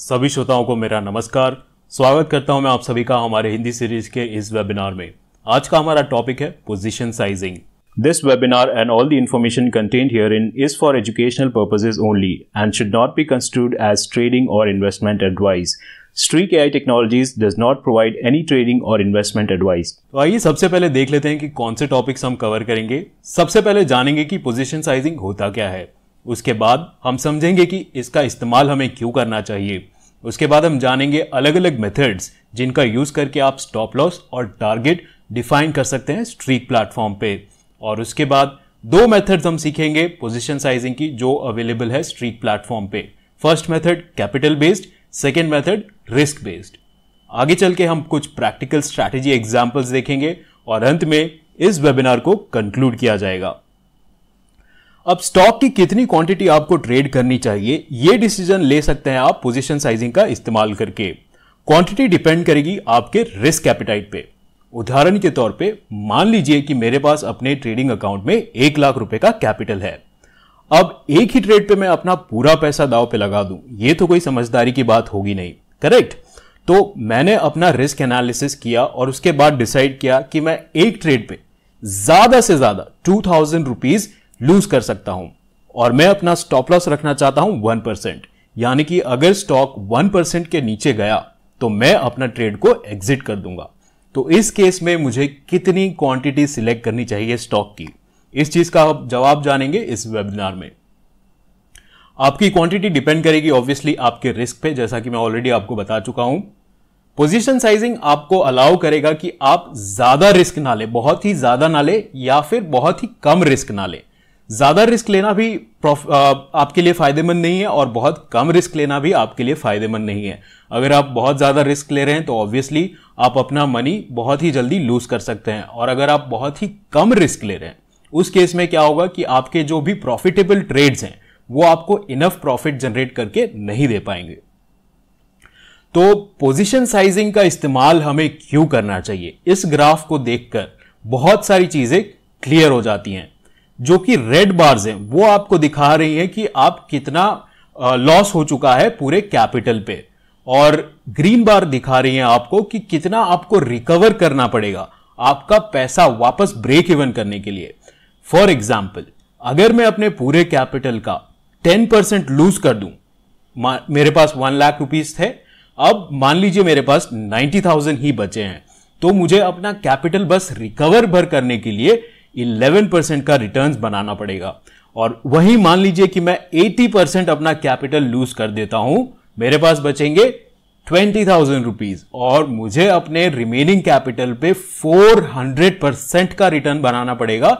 सभी श्रोताओं को मेरा नमस्कार स्वागत करता हूं मैं आप सभी का हमारे हिंदी सीरीज के इस वेबिनार में आज का हमारा टॉपिक है position sizing this webinar and all the information content herein is for educational purposes only and should not be construed as trading or investment advice Streak AI technologies does not provide any trading or investment advice तो आइए सबसे पहले देख लेते हैं कि कौन से टॉपिक्स हम कवर करेंगे सबसे पहले जानेंगे कि पोजिशन साइजिंग होता क्या है उसके बाद हम समझेंगे कि इसका इस्तेमाल हमें क्यों करना चाहिए उसके बाद हम जानेंगे अलग अलग मेथड्स जिनका यूज़ करके आप स्टॉप लॉस और टारगेट डिफाइन कर सकते हैं स्ट्रीक प्लेटफॉर्म पे और उसके बाद दो मेथड्स हम सीखेंगे पोजीशन साइजिंग की जो अवेलेबल है स्ट्रीक प्लेटफॉर्म पे first method capital based second method risk based आगे चल के हम कुछ प्रैक्टिकल स्ट्रैटेजी एग्जाम्पल्स देखेंगे और अंत में इस वेबिनार को कंक्लूड किया जाएगा अब स्टॉक की कितनी क्वांटिटी आपको ट्रेड करनी चाहिए यह डिसीजन ले सकते हैं आप पोजीशन साइजिंग का इस्तेमाल करके क्वांटिटी डिपेंड करेगी आपके रिस्क कैपिटाइट पे उदाहरण के तौर पे मान लीजिए कि मेरे पास अपने ट्रेडिंग अकाउंट में एक लाख रुपए का कैपिटल है अब एक ही ट्रेड पे मैं अपना पूरा पैसा दाव पे लगा दूं ये तो कोई समझदारी की बात होगी नहीं करेक्ट तो मैंने अपना रिस्क एनालिसिस किया और उसके बाद डिसाइड किया कि मैं एक ट्रेड पे ज्यादा से ज्यादा टू थाउजेंड रुपीज लूज कर सकता हूं और मैं अपना स्टॉप लॉस रखना चाहता हूं वन परसेंट यानी कि अगर स्टॉक वन परसेंट के नीचे गया तो मैं अपना ट्रेड को एग्जिट कर दूंगा तो इस केस में मुझे कितनी क्वांटिटी सिलेक्ट करनी चाहिए स्टॉक की इस चीज का आप जवाब जानेंगे इस वेबिनार में आपकी क्वांटिटी डिपेंड करेगी ऑब्वियसली आपके रिस्क पे जैसा कि मैं ऑलरेडी आपको बता चुका हूं पोजीशन साइजिंग आपको अलाउ करेगा कि आप ज्यादा रिस्क ना ले बहुत ही ज्यादा ना ले या फिर बहुत ही कम रिस्क ना ले ज़्यादा रिस्क लेना भी आपके लिए फ़ायदेमंद नहीं है और बहुत कम रिस्क लेना भी आपके लिए फ़ायदेमंद नहीं है अगर आप बहुत ज़्यादा रिस्क ले रहे हैं तो ऑब्वियसली आप अपना मनी बहुत ही जल्दी लूज़ कर सकते हैं और अगर आप बहुत ही कम रिस्क ले रहे हैं उस केस में क्या होगा कि आपके जो भी प्रॉफिटेबल ट्रेड्स हैं वो आपको इनफ प्रॉफिट जनरेट करके नहीं दे पाएंगे तो पोजिशन साइजिंग का इस्तेमाल हमें क्यों करना चाहिए इस ग्राफ को देखकर बहुत सारी चीज़ें क्लियर हो जाती हैं जो कि रेड बार्स हैं वो आपको दिखा रही है कि आप कितना लॉस हो चुका है पूरे कैपिटल पे और ग्रीन बार दिखा रही है आपको कि कितना आपको रिकवर करना पड़ेगा आपका पैसा वापस ब्रेक इवन करने के लिए फॉर एग्जाम्पल अगर मैं अपने पूरे कैपिटल का टेन परसेंट लूज कर दूं मेरे पास वन लाख रुपीज थे अब मान लीजिए मेरे पास नाइन्टी थाउजेंड ही बचे हैं तो मुझे अपना कैपिटल बस रिकवर भर करने के लिए इलेवन परसेंट का रिटर्न्स बनाना पड़ेगा और वही मान लीजिए कि मैं एटी परसेंट अपना कैपिटल लूज कर देता हूं मेरे पास बचेंगे ट्वेंटी थाउजेंड रुपीज और मुझे अपने रिमेनिंग कैपिटल पे फोर हंड्रेड परसेंट का रिटर्न बनाना पड़ेगा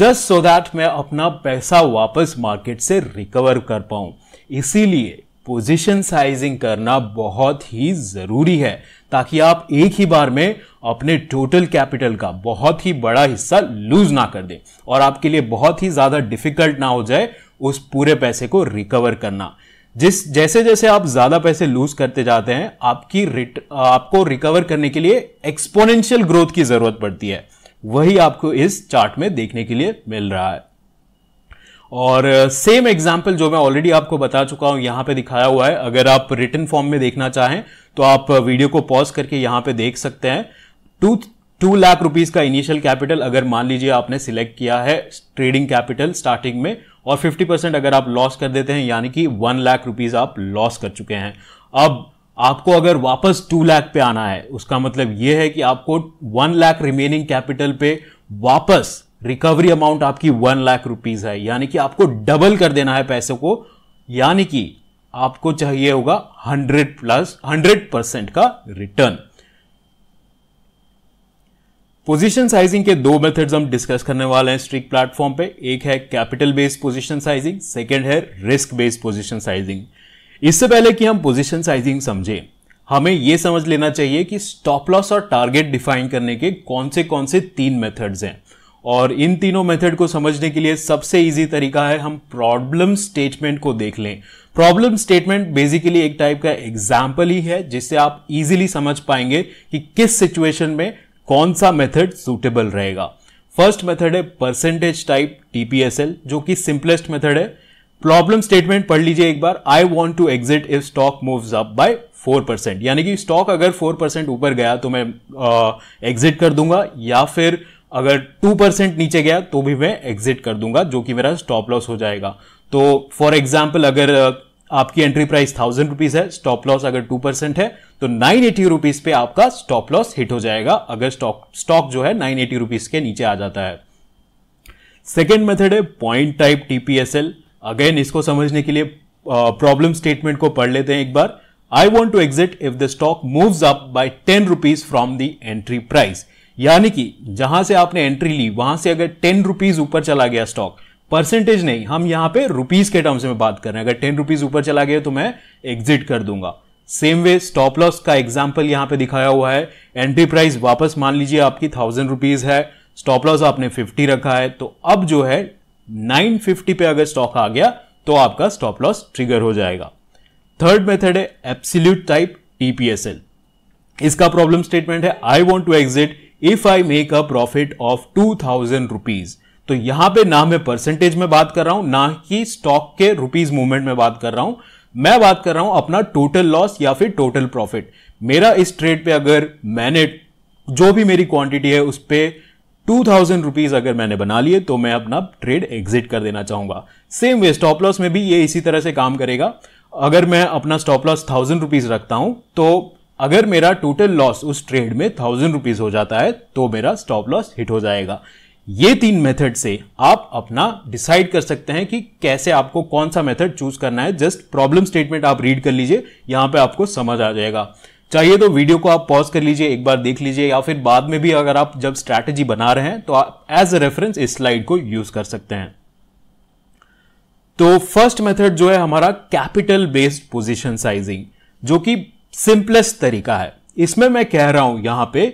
जस्ट सो दैट मैं अपना पैसा वापस मार्केट से रिकवर कर पाऊं इसीलिए पोजीशन साइजिंग करना बहुत ही ज़रूरी है ताकि आप एक ही बार में अपने टोटल कैपिटल का बहुत ही बड़ा हिस्सा लूज ना कर दें और आपके लिए बहुत ही ज़्यादा डिफिकल्ट ना हो जाए उस पूरे पैसे को रिकवर करना जिस जैसे जैसे आप ज़्यादा पैसे लूज करते जाते हैं आपकी रिट आपको रिकवर करने के लिए एक्सपोनेंशियल ग्रोथ की ज़रूरत पड़ती है वही आपको इस चार्ट में देखने के लिए मिल रहा है और सेम uh, एग्जाम्पल जो मैं ऑलरेडी आपको बता चुका हूं यहां पे दिखाया हुआ है अगर आप रिटर्न फॉर्म में देखना चाहें तो आप वीडियो uh, को पॉज करके यहां पे देख सकते हैं टू टू लाख रुपीज का इनिशियल कैपिटल अगर मान लीजिए आपने सिलेक्ट किया है ट्रेडिंग कैपिटल स्टार्टिंग में और 50 परसेंट अगर आप लॉस कर देते हैं यानी कि वन लाख रुपीज आप लॉस कर चुके हैं अब आपको अगर वापस टू लाख पे आना है उसका मतलब यह है कि आपको वन लाख रिमेनिंग कैपिटल पे वापस रिकवरी अमाउंट आपकी वन लाख रुपीज है यानी कि आपको डबल कर देना है पैसों को यानी कि आपको चाहिए होगा हंड्रेड प्लस हंड्रेड परसेंट का रिटर्न पोजीशन साइजिंग के दो मेथड्स हम डिस्कस करने वाले हैं स्ट्रिक प्लेटफॉर्म पे एक है capital based position sizing second है रिस्क बेस्ड पोजीशन साइजिंग इससे पहले कि हम पोजीशन साइजिंग समझें हमें यह समझ लेना चाहिए कि स्टॉप लॉस और टारगेट डिफाइन करने के कौन से कौन से तीन मेथड्स हैं और इन तीनों मेथड को समझने के लिए सबसे इजी तरीका है हम प्रॉब्लम स्टेटमेंट को देख लें प्रॉब्लम स्टेटमेंट बेसिकली एक टाइप का एग्जाम्पल ही है जिससे आप इजीली समझ पाएंगे कि किस सिचुएशन में कौन सा मेथड सूटेबल रहेगा फर्स्ट मेथड है परसेंटेज टाइप टीपीएसएल जो कि सिंपलेस्ट मेथड है प्रॉब्लम स्टेटमेंट पढ़ लीजिए एक बार I want to exit if stock moves up by 4% percent यानी कि स्टॉक अगर फोर परसेंट ऊपर गया तो मैं एग्जिट कर दूंगा या फिर अगर टू परसेंट नीचे गया तो भी मैं एग्जिट कर दूंगा जो कि मेरा स्टॉप लॉस हो जाएगा तो फॉर एग्जाम्पल अगर आपकी एंट्री प्राइस थाउजेंड रुपीज है स्टॉप लॉस अगर टू परसेंट है तो नाइन एटी रुपीज पे आपका स्टॉप लॉस हिट हो जाएगा अगर स्टॉक स्टॉक जो है नाइन एटी रुपीज के नीचे आ जाता है सेकेंड मेथड है पॉइंट टाइप टीपीएसएल अगेन इसको समझने के लिए प्रॉब्लम uh, स्टेटमेंट को पढ़ लेते हैं एक बार I want to exit if the stock move up by ten rupees from the entry price यानी कि जहां से आपने एंट्री ली वहां से अगर टेन रुपीज ऊपर चला गया स्टॉक परसेंटेज नहीं हम यहां पे रुपीज के टर्म्स में बात कर रहे हैं अगर टेन रुपीज ऊपर चला गया तो मैं एग्जिट कर दूंगा सेम वे स्टॉप लॉस का एग्जाम्पल यहां पे दिखाया हुआ है एंट्री प्राइस वापस मान लीजिए आपकी थाउजेंड रुपीज है स्टॉप लॉस आपने फिफ्टी रखा है तो अब जो है नाइन फिफ्टी पे अगर स्टॉक आ गया तो आपका स्टॉप लॉस ट्रिगर हो जाएगा थर्ड मेथड है एप्सिल्यूट टाइप टीपीएसएल इसका प्रॉब्लम स्टेटमेंट है I want to exit if I make a profit of two thousand rupees तो यहां पे ना मैं परसेंटेज में बात कर रहा हूं ना ही स्टॉक के रुपीज मूवमेंट में बात कर रहा हूं मैं बात कर रहा हूं अपना टोटल लॉस या फिर टोटल प्रॉफिट मेरा इस ट्रेड पे अगर मैंने जो भी मेरी क्वांटिटी है उस पर टू थाउजेंड रुपीज अगर मैंने बना लिए तो मैं अपना ट्रेड एग्जिट कर देना चाहूंगा सेम वे स्टॉप लॉस में भी ये इसी तरह से काम करेगा अगर मैं अपना स्टॉप लॉस थाउजेंड रुपीज रखता हूं तो अगर मेरा टोटल लॉस उस ट्रेड में थाउजेंड रुपीज हो जाता है तो मेरा स्टॉप लॉस हिट हो जाएगा ये तीन मेथड से आप अपना डिसाइड कर सकते हैं कि कैसे आपको कौन सा मेथड चूज करना है जस्ट प्रॉब्लम स्टेटमेंट आप रीड कर लीजिए यहां पे आपको समझ आ जाएगा चाहिए तो वीडियो को आप पॉज कर लीजिए एक बार देख लीजिए या फिर बाद में भी अगर आप जब स्ट्रैटेजी बना रहे हैं तो आप एज अ रेफरेंस इस स्लाइड को यूज कर सकते हैं तो फर्स्ट मेथड जो है हमारा कैपिटल बेस्ड पोजिशन साइजिंग जो कि सिंपलेस्ट तरीका है इसमें मैं कह रहा हूं यहां पे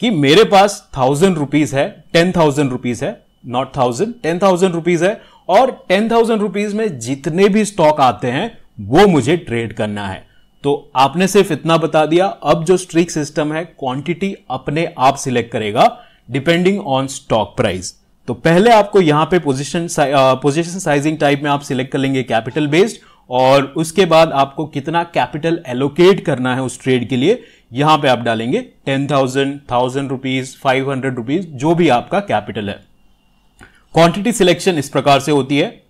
कि मेरे पास थाउजेंड रुपीज है टेन थाउजेंड रुपीज है not thousand ten thousand rupees है और टेन थाउजेंड रुपीज में जितने भी स्टॉक आते हैं वो मुझे ट्रेड करना है तो आपने सिर्फ इतना बता दिया अब जो स्ट्रिक सिस्टम है क्वांटिटी अपने आप सिलेक्ट करेगा डिपेंडिंग ऑन स्टॉक प्राइस तो पहले आपको यहां पे पोजीशन पोजीशन साइजिंग टाइप में आप सिलेक्ट कर लेंगे कैपिटल बेस्ड और उसके बाद आपको कितना कैपिटल एलोकेट करना है उस ट्रेड के लिए यहां पे आप डालेंगे ten thousand thousand rupees five hundred rupees जो भी आपका कैपिटल है क्वांटिटी सिलेक्शन इस प्रकार से होती है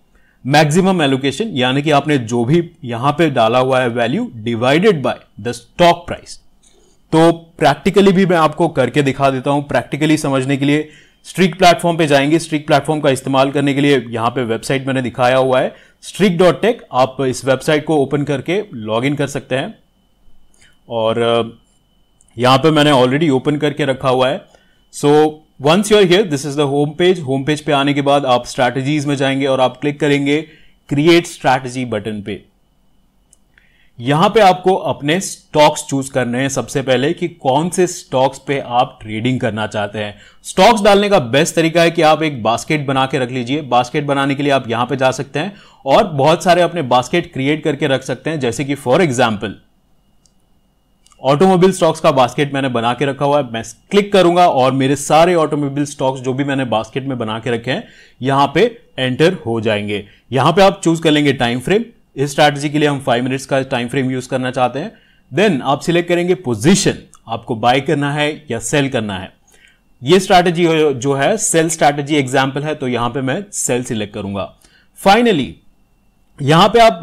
मैक्सिमम एलोकेशन यानी कि आपने जो भी यहां पे डाला हुआ है value divided by the stock price तो प्रैक्टिकली भी मैं आपको करके दिखा देता हूं प्रैक्टिकली समझने के लिए स्ट्रीक प्लेटफॉर्म पे जाएंगे स्ट्रीक प्लेटफॉर्म का इस्तेमाल करने के लिए यहां पे वेबसाइट मैंने दिखाया हुआ है स्ट्रिक डॉट टेक आप इस वेबसाइट को ओपन करके लॉग इन कर सकते हैं और यहाँ पे मैंने ऑलरेडी ओपन करके रखा हुआ है so once you are here this is the home page home page पे आने के बाद आप स्ट्रैटेजीज में जाएंगे और आप क्लिक करेंगे क्रिएट स्ट्रैटेजी बटन पे यहां पे आपको अपने स्टॉक्स चूज करने हैं सबसे पहले कि कौन से स्टॉक्स पे आप ट्रेडिंग करना चाहते हैं स्टॉक्स डालने का बेस्ट तरीका है कि आप एक बास्केट बना के रख लीजिए बास्केट बनाने के लिए आप यहां पे जा सकते हैं और बहुत सारे अपने बास्केट क्रिएट करके रख सकते हैं जैसे कि फॉर एग्जाम्पल ऑटोमोबाइल स्टॉक्स का बास्केट मैंने बना के रखा हुआ है मैं क्लिक करूंगा और मेरे सारे ऑटोमोबाइल स्टॉक्स जो भी मैंने बास्केट में बना के रखे हैं यहां पे एंटर हो जाएंगे यहां पे आप चूज कर लेंगे टाइम फ्रेम इस स्ट्रैटेजी के लिए हम फाइव मिनट्स का टाइम फ्रेम यूज करना चाहते हैं देन आप सिलेक्ट करेंगे पोजिशन आपको बाय करना है या सेल करना है ये स्ट्रैटेजी जो है सेल स्ट्रैटेजी एग्जाम्पल है तो यहां पे मैं सेल सिलेक्ट करूंगा फाइनली यहां पे आप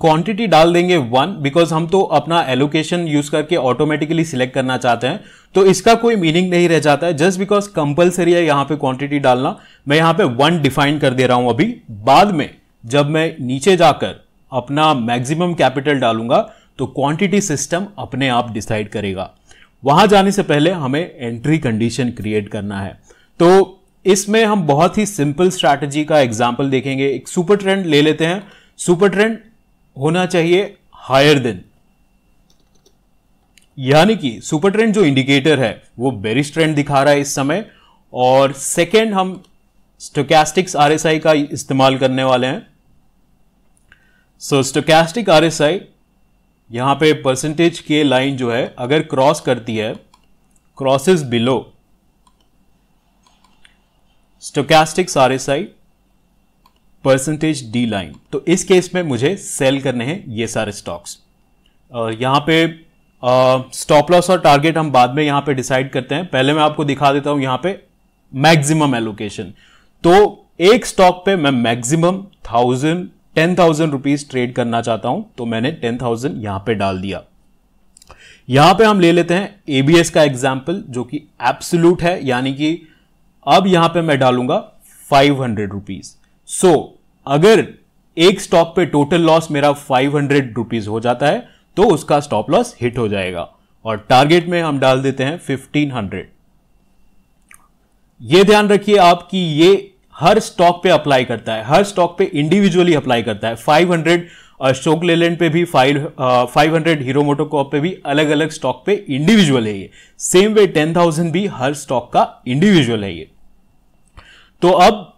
क्वांटिटी uh, डाल देंगे वन बिकॉज हम तो अपना एलोकेशन यूज करके ऑटोमेटिकली सिलेक्ट करना चाहते हैं तो इसका कोई मीनिंग नहीं रह जाता है जस्ट बिकॉज कंपलसरी है यहां पे क्वांटिटी डालना मैं यहां पे वन डिफाइन कर दे रहा हूं अभी बाद में जब मैं नीचे जाकर अपना मैक्सिमम कैपिटल डालूंगा तो क्वांटिटी सिस्टम अपने आप डिसाइड करेगा वहां जाने से पहले हमें एंट्री कंडीशन क्रिएट करना है तो इसमें हम बहुत ही सिंपल स्ट्रैटेजी का एग्जाम्पल देखेंगे एक सुपर ट्रेंड ले लेते हैं सुपर ट्रेंड होना चाहिए हायर देन यानी कि सुपर ट्रेंड जो इंडिकेटर है वो बेरिश ट्रेंड दिखा रहा है इस समय और सेकेंड हम स्टोकैस्टिक्स आरएसआई का इस्तेमाल करने वाले हैं so stochastic R S I यहाँ पे परसेंटेज के लाइन जो है अगर क्रॉस करती है crosses below stochastics R S I percentage D line तो इस केस में मुझे सेल करने हैं ये सारे स्टॉक्स और यहाँ पे स्टॉप लॉस और टारगेट हम बाद में यहाँ पे डिसाइड करते हैं पहले मैं आपको दिखा देता हूँ यहाँ पे मैक्सिमम एलोकेशन तो एक स्टॉक पे मैं maximum thousand ten thousand rupees trade करना चाहता हूं तो मैंने टेन थाउजेंड यहां पर डाल दिया यहां पे हम ले लेते हैं एबीएस का एग्जाम्पल जो कि एब्सोल्यूट है यानी कि अब यहां पे मैं डालूंगा फाइव हंड्रेड रुपीज सो अगर एक स्टॉक पे टोटल लॉस मेरा फाइव हंड्रेड रुपीज हो जाता है तो उसका स्टॉप लॉस हिट हो जाएगा और टारगेट में हम डाल देते हैं फिफ्टीन हंड्रेड ये ध्यान रखिए आपकी ये हर स्टॉक पे अप्लाई करता है हर स्टॉक पे इंडिविजुअली अप्लाई करता है 500 अशोक लेलैंड पे भी five five hundred Hero MotoCorp पे भी अलग अलग स्टॉक पे इंडिविजुअल है ये सेम वे टेन थाउजेंड भी हर स्टॉक का इंडिविजुअल है ये तो अब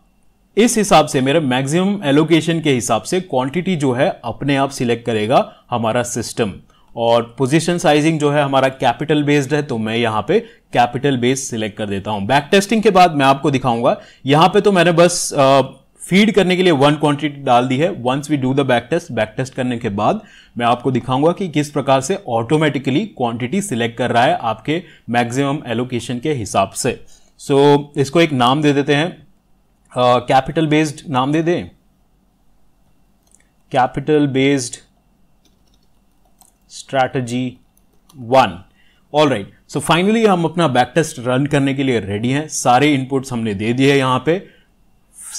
इस हिसाब से मेरे मैक्सिमम एलोकेशन के हिसाब से क्वांटिटी जो है अपने आप सिलेक्ट करेगा हमारा सिस्टम और पोजीशन साइजिंग जो है हमारा कैपिटल बेस्ड है तो मैं यहां पे कैपिटल बेस सिलेक्ट कर देता हूं बैक टेस्टिंग के बाद मैं आपको दिखाऊंगा यहां पे तो मैंने बस फीड करने के लिए वन क्वांटिटी डाल दी है once we do the back test back test करने के बाद मैं आपको दिखाऊंगा कि किस प्रकार से ऑटोमेटिकली क्वांटिटी सिलेक्ट कर रहा है आपके मैक्सिमम एलोकेशन के हिसाब से सो so, इसको एक नाम दे देते हैं कैपिटल बेस्ड नाम दे दें capital based strategy one all right so finally हम अपना बैक टेस्ट रन करने के लिए रेडी हैं सारे इनपुट्स हमने दे दिए हैं यहाँ पे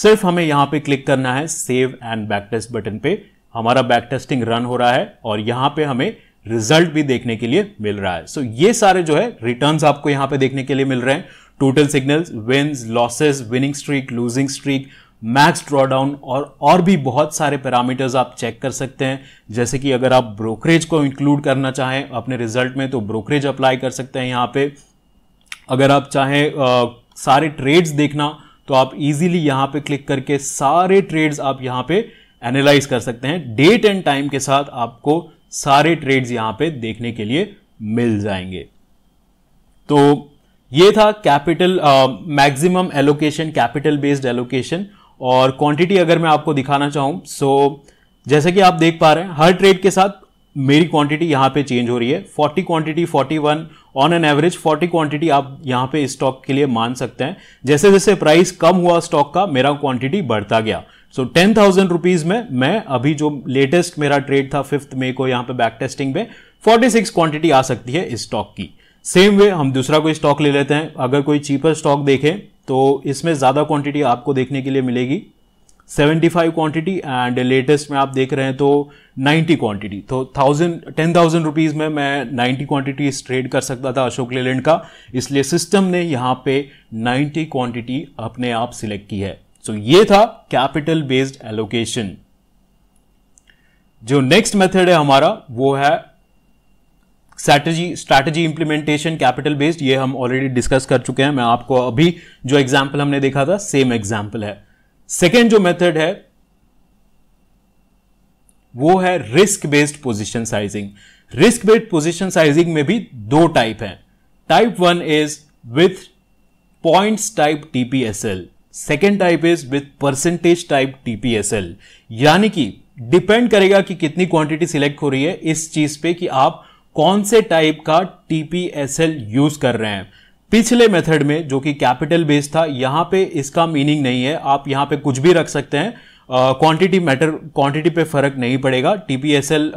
सिर्फ हमें यहाँ पे क्लिक करना है save and back test button पे हमारा बैक टेस्टिंग रन हो रहा है और यहाँ पे हमें रिजल्ट भी देखने के लिए मिल रहा है सो so, ये सारे जो है रिटर्न्स आपको यहाँ पे देखने के लिए मिल रहे हैं total signals wins losses winning streak losing streak max drawdown और और भी बहुत सारे पैरामीटर्स आप चेक कर सकते हैं जैसे कि अगर आप ब्रोकरेज को इंक्लूड करना चाहें अपने रिजल्ट में तो ब्रोकरेज अप्लाई कर सकते हैं यहाँ पे अगर आप चाहें आ, सारे ट्रेड्स देखना तो आप इजीली यहाँ पे क्लिक करके सारे ट्रेड्स आप यहाँ पे एनालाइज कर सकते हैं डेट एंड टाइम के साथ आपको सारे ट्रेड्स यहाँ पे देखने के लिए मिल जाएंगे तो ये था capital maximum allocation capital based allocation और क्वांटिटी अगर मैं आपको दिखाना चाहूँ सो जैसे कि आप देख पा रहे हैं हर ट्रेड के साथ मेरी क्वांटिटी यहाँ पे चेंज हो रही है 40 quantity 41 on an average 40 quantity आप यहाँ पे स्टॉक के लिए मान सकते हैं जैसे जैसे प्राइस कम हुआ स्टॉक का मेरा क्वांटिटी बढ़ता गया सो टेन थाउजेंड रुपीज में मैं अभी जो लेटेस्ट मेरा ट्रेड था फिफ्थ मे को यहाँ पे बैक टेस्टिंग में 46 क्वांटिटी आ सकती है इस स्टॉक की सेम वे हम दूसरा कोई स्टॉक ले लेते हैं अगर कोई चीपर स्टॉक देखें तो इसमें ज़्यादा क्वांटिटी आपको देखने के लिए मिलेगी 75 क्वांटिटी एंड लेटेस्ट में आप देख रहे हैं तो 90 क्वांटिटी तो थाउजेंड टेन थाउजेंड रुपीज़ में मैं 90 क्वांटिटी ट्रेड कर सकता था अशोक लेलैंड का इसलिए सिस्टम ने यहाँ पे 90 क्वांटिटी अपने आप सिलेक्ट की है सो so, ये था कैपिटल बेस्ड एलोकेशन जो नेक्स्ट मेथड है हमारा वो है strategy strategy implementation capital based ये हम ऑलरेडी डिस्कस कर चुके हैं मैं आपको अभी जो एग्जाम्पल हमने देखा था सेम एग्जाम्पल है सेकेंड जो मेथड है वो है risk based position sizing risk based position sizing में भी दो टाइप है type one is with points type TPSL second type is with percentage type TPSL यानी कि डिपेंड करेगा कि कितनी क्वांटिटी सिलेक्ट हो रही है इस चीज पे कि आप कौन से टाइप का टीपीएसएल यूज कर रहे हैं पिछले मेथड में जो कि कैपिटल बेस था यहां पे इसका मीनिंग नहीं है आप यहां पे कुछ भी रख सकते हैं क्वांटिटी मैटर क्वांटिटी पे फर्क नहीं पड़ेगा टीपीएसएल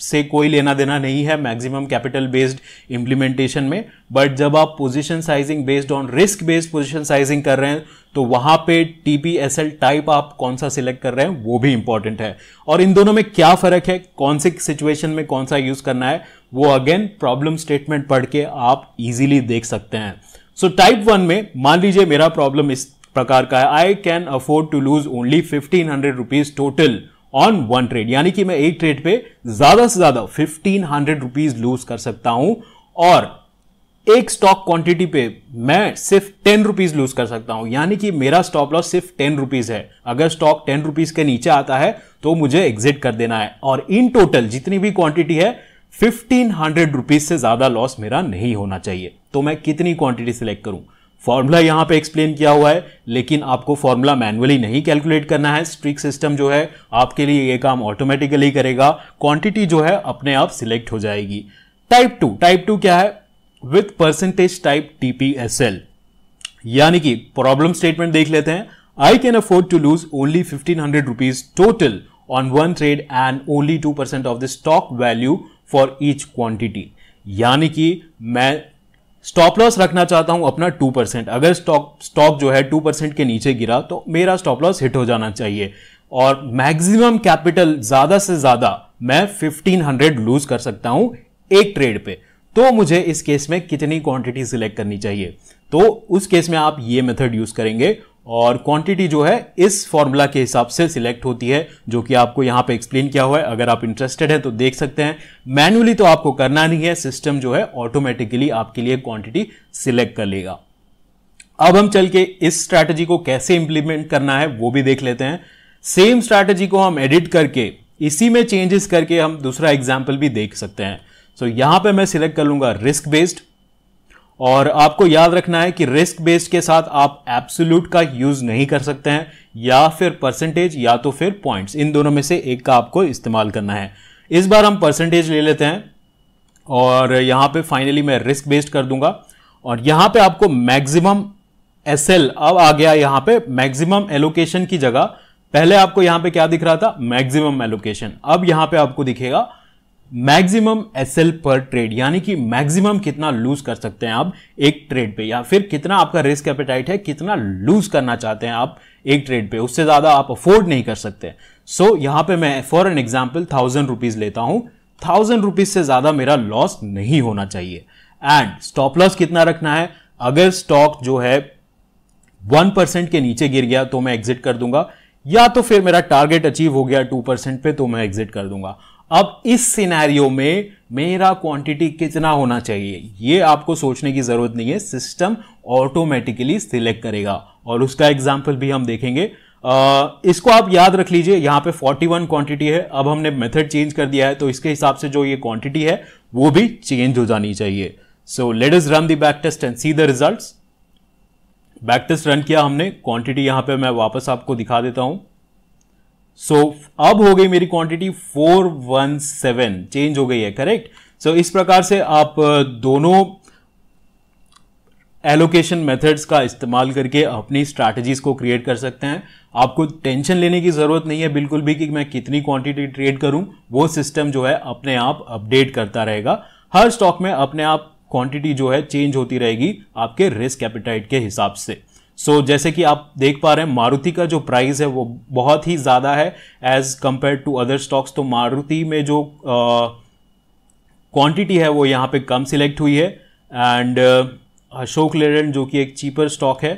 से कोई लेना देना नहीं है मैक्सिमम कैपिटल बेस्ड इम्प्लीमेंटेशन में बट जब आप position sizing based on risk based position sizing कर रहे हैं तो वहां पे टीपीएसएल टाइप आप कौन सा सिलेक्ट कर रहे हैं वो भी इंपॉर्टेंट है और इन दोनों में क्या फर्क है कौन से सिचुएशन में कौन सा यूज करना है वो अगेन प्रॉब्लम स्टेटमेंट पढ़ के आप इजीली देख सकते हैं सो टाइप वन में मान लीजिए मेरा प्रॉब्लम इस प्रकार का है I can afford to lose only fifteen hundred rupees total on one trade यानी कि मैं एक ट्रेड पे ज्यादा से ज्यादा फिफ्टीन हंड्रेड रुपीज लूज कर सकता हूं और एक स्टॉक क्वांटिटी पे मैं सिर्फ टेन रुपीज लूज कर सकता हूं यानी कि मेरा स्टॉप लॉस सिर्फ टेन रुपीज है अगर स्टॉक टेन रुपीज के नीचे आता है तो मुझे एग्जिट कर देना है और इन टोटल जितनी भी क्वांटिटी है फिफ्टीन हंड्रेड रुपीज से ज्यादा लॉस मेरा नहीं होना चाहिए तो मैं कितनी क्वांटिटी सिलेक्ट करूं फॉर्मूला यहां पे एक्सप्लेन किया हुआ है लेकिन आपको फॉर्मूला मैन्युअली नहीं कैलकुलेट करना है स्ट्रिक सिस्टम जो है आपके लिए ये काम ऑटोमेटिकली करेगा क्वांटिटी जो है अपने आप सिलेक्ट हो जाएगी टाइप टू टाइप टू क्या है विथ परसेंटेज टाइप टीपीएसएल यानी कि प्रॉब्लम स्टेटमेंट देख लेते हैं I can afford to lose only fifteen hundred rupees total on one trade and only two percent of the stock value for each quantity यानी कि मैं स्टॉप लॉस रखना चाहता हूं अपना टू परसेंट अगर स्टॉक स्टॉक जो है टू परसेंट के नीचे गिरा तो मेरा स्टॉप लॉस हिट हो जाना चाहिए और मैक्सिमम कैपिटल ज्यादा से ज्यादा मैं फिफ्टीन हंड्रेड लूज कर सकता हूं एक ट्रेड पे तो मुझे इस केस में कितनी क्वांटिटी सिलेक्ट करनी चाहिए तो उस केस में आप ये मेथड यूज करेंगे और क्वांटिटी जो है इस फॉर्मूला के हिसाब से सिलेक्ट होती है जो कि आपको यहाँ पे एक्सप्लेन किया हुआ है अगर आप इंटरेस्टेड हैं तो देख सकते हैं मैनुअली तो आपको करना नहीं है सिस्टम जो है ऑटोमेटिकली आपके लिए क्वांटिटी सिलेक्ट कर लेगा अब हम चल के इस स्ट्रैटेजी को कैसे इंप्लीमेंट करना है वो भी देख लेते हैं सेम स्ट्रैटेजी को हम एडिट करके इसी में चेंजेस करके हम दूसरा एग्जाम्पल भी देख सकते हैं सो so, यहां पे मैं सिलेक्ट कर लूंगा रिस्क बेस्ड और आपको याद रखना है कि रिस्क बेस्ड के साथ आप एब्सोल्यूट का यूज नहीं कर सकते हैं या फिर परसेंटेज या तो फिर पॉइंट्स इन दोनों में से एक का आपको इस्तेमाल करना है इस बार हम परसेंटेज ले लेते हैं और यहां पे फाइनली मैं रिस्क बेस्ड कर दूंगा और यहां पे आपको मैक्सिमम एस एल अब आ गया यहां पे मैक्सिमम एलोकेशन की जगह पहले आपको यहां पे क्या दिख रहा था मैक्सिमम एलोकेशन अब यहां पे आपको दिखेगा मैक्सिमम एसएल पर ट्रेड यानी कि मैक्सिमम कितना लूज कर सकते हैं आप एक ट्रेड पे या फिर कितना आपका रिस्क एपेटाइट है कितना लूज करना चाहते हैं आप एक ट्रेड पे उससे ज़्यादा आप अफोर्ड नहीं कर सकते सो so, यहां पे मैं for an example thousand rupees लेता हूं थाउजेंड रुपीज़ से ज़्यादा मेरा लॉस नहीं होना चाहिए एंड स्टॉप लॉस कितना रखना है अगर स्टॉक जो है वन परसेंट के नीचे गिर गया तो मैं एग्जिट कर दूंगा या तो फिर मेरा टारगेट अचीव हो गया टू परसेंट पे तो मैं एग्जिट कर दूंगा अब इस सिनेरियो में मेरा क्वांटिटी कितना होना चाहिए ये आपको सोचने की ज़रूरत नहीं है सिस्टम ऑटोमेटिकली सिलेक्ट करेगा और उसका एग्जाम्पल भी हम देखेंगे आ, इसको आप याद रख लीजिए यहाँ पे 41 क्वांटिटी है अब हमने मेथड चेंज कर दिया है तो इसके हिसाब से जो ये क्वांटिटी है वो भी चेंज हो जानी चाहिए so let's run the back test and see the result back test run किया हमने क्वांटिटी यहाँ पे मैं वापस आपको दिखा देता हूँ सो so, अब हो गई मेरी क्वांटिटी 417 चेंज हो गई है करेक्ट सो so, इस प्रकार से आप दोनों एलोकेशन मेथड्स का इस्तेमाल करके अपनी स्ट्रैटेजीज को क्रिएट कर सकते हैं आपको टेंशन लेने की ज़रूरत नहीं है बिल्कुल भी कि मैं कितनी क्वांटिटी ट्रेड करूं वो सिस्टम जो है अपने आप अपडेट करता रहेगा हर स्टॉक में अपने आप क्वांटिटी जो है चेंज होती रहेगी आपके रिस्क कैपिटाइट के हिसाब से सो so, जैसे कि आप देख पा रहे हैं मारुति का जो प्राइस है वो बहुत ही ज़्यादा है as compare to other stocks तो मारुति में जो क्वांटिटी है वो यहाँ पे कम सिलेक्ट हुई है एंड अशोक लेलन जो कि एक चीपर स्टॉक है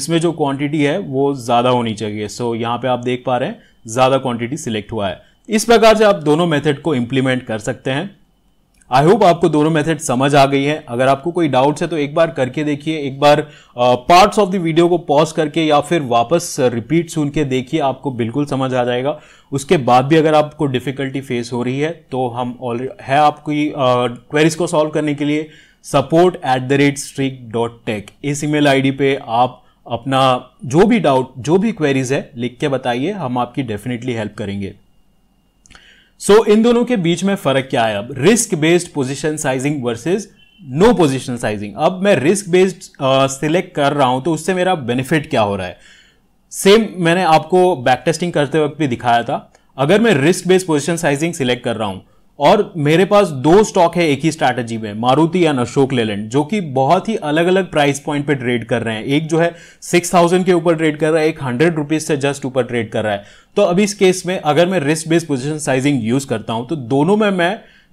इसमें जो क्वांटिटी है वो ज़्यादा होनी चाहिए सो so, यहाँ पे आप देख पा रहे हैं ज़्यादा क्वांटिटी सिलेक्ट हुआ है इस प्रकार से आप दोनों मेथड को इम्प्लीमेंट कर सकते हैं आई होप आपको दोनों मेथड समझ आ गई है अगर आपको कोई डाउट्स है तो एक बार करके देखिए एक बार पार्ट्स ऑफ द वीडियो को पॉज करके या फिर वापस रिपीट सुन के देखिए आपको बिल्कुल समझ आ जाएगा उसके बाद भी अगर आपको डिफिकल्टी फेस हो रही है तो हम ऑलरेडी है आपकी क्वेरीज को सॉल्व करने के लिए support at the rate Streak dot tech इस ईमेल आईडी पे आप अपना जो भी डाउट जो भी क्वेरीज है लिख के बताइए हम आपकी डेफिनेटली हेल्प करेंगे सो so, इन दोनों के बीच में फर्क क्या है अब risk based position sizing versus no position sizing अब मैं रिस्क बेस्ड सिलेक्ट कर रहा हूं तो उससे मेरा बेनिफिट क्या हो रहा है सेम मैंने आपको बैक टेस्टिंग करते वक्त भी दिखाया था अगर मैं risk based position sizing select कर रहा हूं और मेरे पास दो स्टॉक है एक ही स्ट्रैटेजी में मारुति एंड अशोक लेलैंड जो कि बहुत ही अलग अलग प्राइस पॉइंट पे ट्रेड कर रहे हैं एक जो है सिक्स थाउजेंड के ऊपर ट्रेड कर रहा है एक हंड्रेड रुपीज से जस्ट ऊपर ट्रेड कर रहा है तो अभी इस केस में अगर मैं risk based position sizing use करता हूं तो दोनों में मैं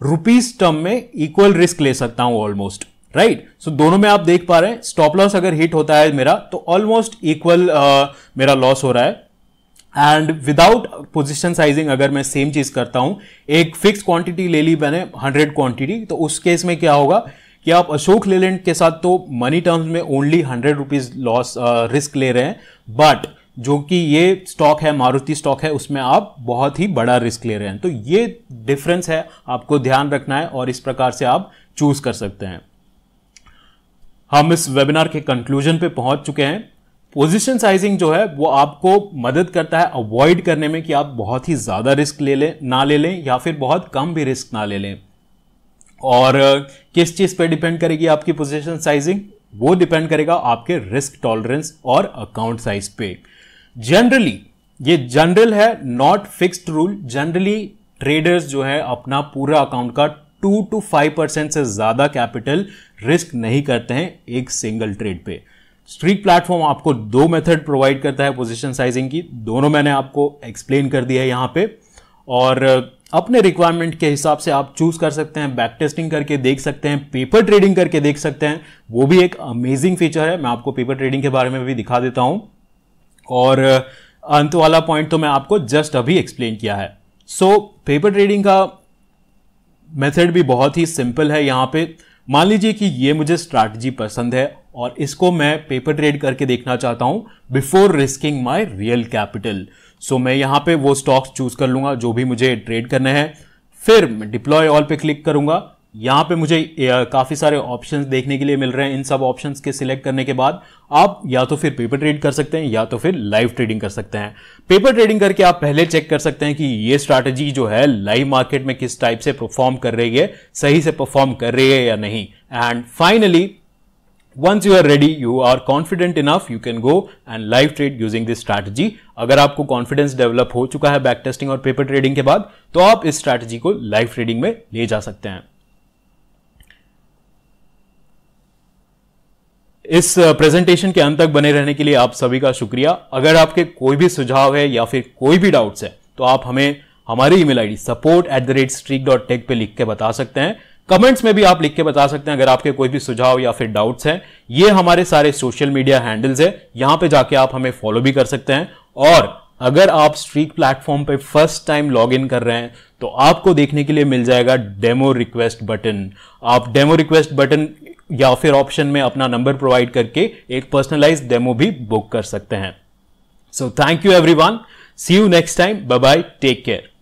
रुपीज टर्म में इक्वल रिस्क ले सकता हूं almost right right? So so, दोनों में आप देख पा रहे हैं स्टॉप लॉस अगर हिट होता है मेरा तो ऑलमोस्ट इक्वल uh, मेरा लॉस हो रहा है एंड विदाउट पोजिशन साइजिंग अगर मैं सेम चीज करता हूं एक फिक्स क्वांटिटी ले ली मैंने हंड्रेड क्वांटिटी तो उस केस में क्या होगा कि आप अशोक लेलैंड के साथ तो मनी टर्म्स में only hundred rupees loss risk ले रहे हैं बट जो कि ये स्टॉक है मारुति स्टॉक है उसमें आप बहुत ही बड़ा रिस्क ले रहे हैं तो ये डिफरेंस है आपको ध्यान रखना है और इस प्रकार से आप चूज कर सकते हैं हम इस वेबिनार के कंक्लूजन पे पहुंच चुके हैं पोजिशन साइजिंग जो है वो आपको मदद करता है अवॉइड करने में कि आप बहुत ही ज़्यादा रिस्क ले लें ना ले लें या फिर बहुत कम भी रिस्क ना ले लें और किस चीज़ पे डिपेंड करेगी आपकी पोजिशन साइजिंग वो डिपेंड करेगा आपके रिस्क टॉलरेंस और अकाउंट साइज पे जनरली ये जनरल है not fixed rule generally traders जो है अपना पूरा अकाउंट का टू टू फाइव परसेंट से ज़्यादा कैपिटल रिस्क नहीं करते हैं एक सिंगल ट्रेड पे स्ट्रीक प्लेटफॉर्म आपको दो मेथड प्रोवाइड करता है पोजीशन साइजिंग की दोनों मैंने आपको एक्सप्लेन कर दिया है यहाँ पे और अपने रिक्वायरमेंट के हिसाब से आप चूज कर सकते हैं बैक टेस्टिंग करके देख सकते हैं पेपर ट्रेडिंग करके देख सकते हैं वो भी एक अमेजिंग फीचर है मैं आपको पेपर ट्रेडिंग के बारे में भी दिखा देता हूँ और अंत वाला पॉइंट तो मैं आपको जस्ट अभी एक्सप्लेन किया है सो पेपर ट्रेडिंग का मेथड भी बहुत ही सिंपल है यहाँ पे मान लीजिए कि ये मुझे स्ट्रैटेजी पसंद है और इसको मैं पेपर ट्रेड करके देखना चाहता हूँ before risking my real capital so मैं यहाँ पे वो स्टॉक्स चूज कर लूंगा जो भी मुझे ट्रेड करने हैं फिर मैं डिप्लॉय ऑल पे क्लिक करूंगा यहाँ पे मुझे काफ़ी सारे ऑप्शंस देखने के लिए मिल रहे हैं इन सब ऑप्शंस के सिलेक्ट करने के बाद आप या तो फिर पेपर ट्रेड कर सकते हैं या तो फिर लाइव ट्रेडिंग कर सकते हैं पेपर ट्रेडिंग करके आप पहले चेक कर सकते हैं कि ये स्ट्रैटेजी जो है लाइव मार्केट में किस टाइप से परफॉर्म कर रही है सही से परफॉर्म कर रही है या नहीं and finally once you are ready you are confident enough you can go and live trade using this strategy अगर आपको कॉन्फिडेंस डेवलप हो चुका है बैक टेस्टिंग और पेपर ट्रेडिंग के बाद तो आप इस स्ट्रैटेजी को लाइव ट्रेडिंग में ले जा सकते हैं इस प्रेजेंटेशन के अंत तक बने रहने के लिए आप सभी का शुक्रिया अगर आपके कोई भी सुझाव है या फिर कोई भी डाउट्स है तो आप हमें हमारी email ID support at the rate Streak dot tech पर लिख के बता सकते हैं कमेंट्स में भी आप लिख के बता सकते हैं अगर आपके कोई भी सुझाव या फिर डाउट्स हैं ये हमारे सारे सोशल मीडिया हैंडल्स है यहां पे जाके आप हमें फॉलो भी कर सकते हैं और अगर आप स्ट्रीक प्लेटफॉर्म पे फर्स्ट टाइम लॉग इन कर रहे हैं तो आपको देखने के लिए मिल जाएगा डेमो रिक्वेस्ट बटन आप डेमो रिक्वेस्ट बटन या फिर ऑप्शन में अपना नंबर प्रोवाइड करके एक पर्सनलाइज डेमो भी बुक कर सकते हैं so thank you everyone see you next time bye bye take care